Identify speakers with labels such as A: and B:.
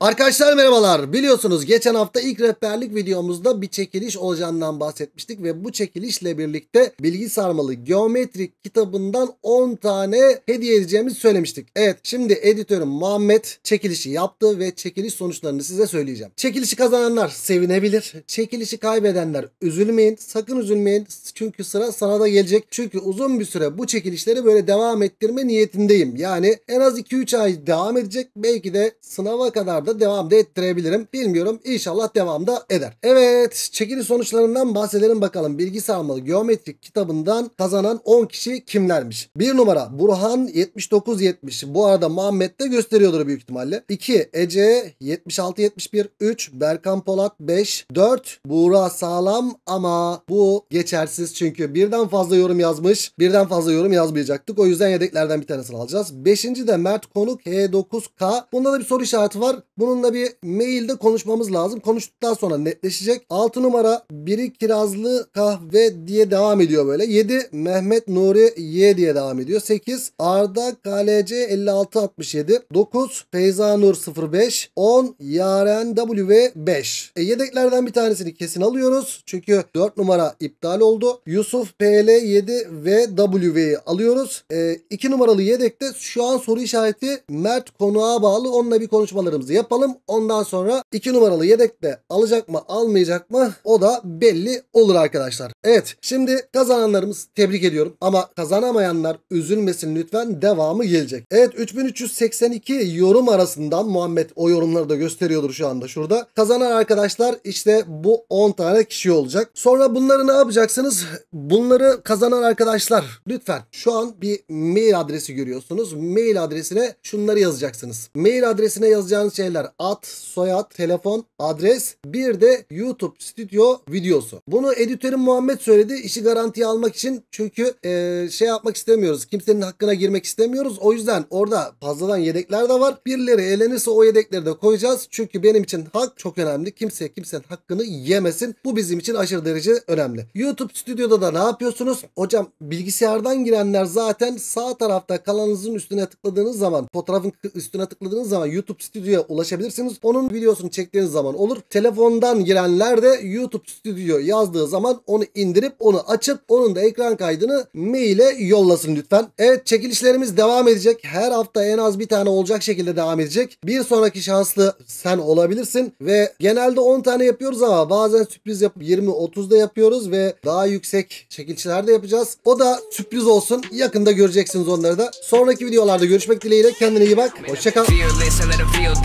A: Arkadaşlar merhabalar. Biliyorsunuz geçen hafta ilk rehberlik videomuzda bir çekiliş olacağından bahsetmiştik ve bu çekilişle birlikte Bilgi Sarmalı Geometrik kitabından 10 tane hediye edeceğimizi söylemiştik. Evet şimdi editörüm Muhammed çekilişi yaptı ve çekiliş sonuçlarını size söyleyeceğim. Çekilişi kazananlar sevinebilir. Çekilişi kaybedenler üzülmeyin. Sakın üzülmeyin. Çünkü sıra sana da gelecek. Çünkü uzun bir süre bu çekilişleri böyle devam ettirme niyetindeyim. Yani en az 2-3 ay devam edecek. Belki de sınava kadar da da devam da ettirebilirim. Bilmiyorum. İnşallah devam da eder. Evet. Çekili sonuçlarından bahsedelim bakalım. Bilgi sarmalı geometrik kitabından kazanan 10 kişi kimlermiş? 1 numara Burhan 79-70. Bu arada Muhammed de gösteriyordur büyük ihtimalle. 2 Ece 76-71. 3 Berkan Polat 5. 4 Buğra Sağlam ama bu geçersiz çünkü birden fazla yorum yazmış. Birden fazla yorum yazmayacaktık. O yüzden yedeklerden bir tanesini alacağız. 5. de Mert Konuk H9K. Bunda da bir soru işareti var. Bununla bir mailde konuşmamız lazım. Konuştuktan sonra netleşecek. 6 numara biri kirazlı kahve diye devam ediyor böyle. 7 Mehmet Nuri Y diye devam ediyor. 8 Arda KLC 5667 9 Feyza Nur 05 10 Yaren W 5 e, Yedeklerden bir tanesini kesin alıyoruz. Çünkü 4 numara iptal oldu. Yusuf PL 7 ve WV'yi alıyoruz. E, numaralı yedekte şu an soru işareti Mert konuğa bağlı. Onunla bir konuşmalarımızı yapıyoruz yapalım. Ondan sonra 2 numaralı yedek de alacak mı almayacak mı o da belli olur arkadaşlar. Evet şimdi kazananlarımız tebrik ediyorum. Ama kazanamayanlar üzülmesin lütfen devamı gelecek. Evet 3382 yorum arasından Muhammed o yorumları da gösteriyordur şu anda şurada. Kazanan arkadaşlar işte bu 10 tane kişi olacak. Sonra bunları ne yapacaksınız? Bunları kazanan arkadaşlar lütfen şu an bir mail adresi görüyorsunuz. Mail adresine şunları yazacaksınız. Mail adresine yazacağınız şeyler şeyler ad, soyad, telefon, adres bir de YouTube stüdyo videosu. Bunu editörüm Muhammed söyledi işi garantiye almak için çünkü e, şey yapmak istemiyoruz kimsenin hakkına girmek istemiyoruz. O yüzden orada fazladan yedekler de var. Birileri elenirse o yedekleri de koyacağız. Çünkü benim için hak çok önemli. Kimse kimsenin hakkını yemesin. Bu bizim için aşırı derece önemli. YouTube stüdyoda da ne yapıyorsunuz? Hocam bilgisayardan girenler zaten sağ tarafta kalanınızın üstüne tıkladığınız zaman fotoğrafın üstüne tıkladığınız zaman YouTube stüdyoya ulaşıyorsunuz ulaşabilirsiniz. Onun videosunu çektiğiniz zaman olur. Telefondan girenler de YouTube Studio yazdığı zaman onu indirip onu açıp onun da ekran kaydını maile yollasın lütfen. Evet çekilişlerimiz devam edecek. Her hafta en az bir tane olacak şekilde devam edecek. Bir sonraki şanslı sen olabilirsin ve genelde 10 tane yapıyoruz ama bazen sürpriz yapıp 20-30'da 30 yapıyoruz ve daha yüksek çekilişler de yapacağız. O da sürpriz olsun. Yakında göreceksiniz onları da. Sonraki videolarda görüşmek dileğiyle. Kendine iyi bak. Hoşçakal.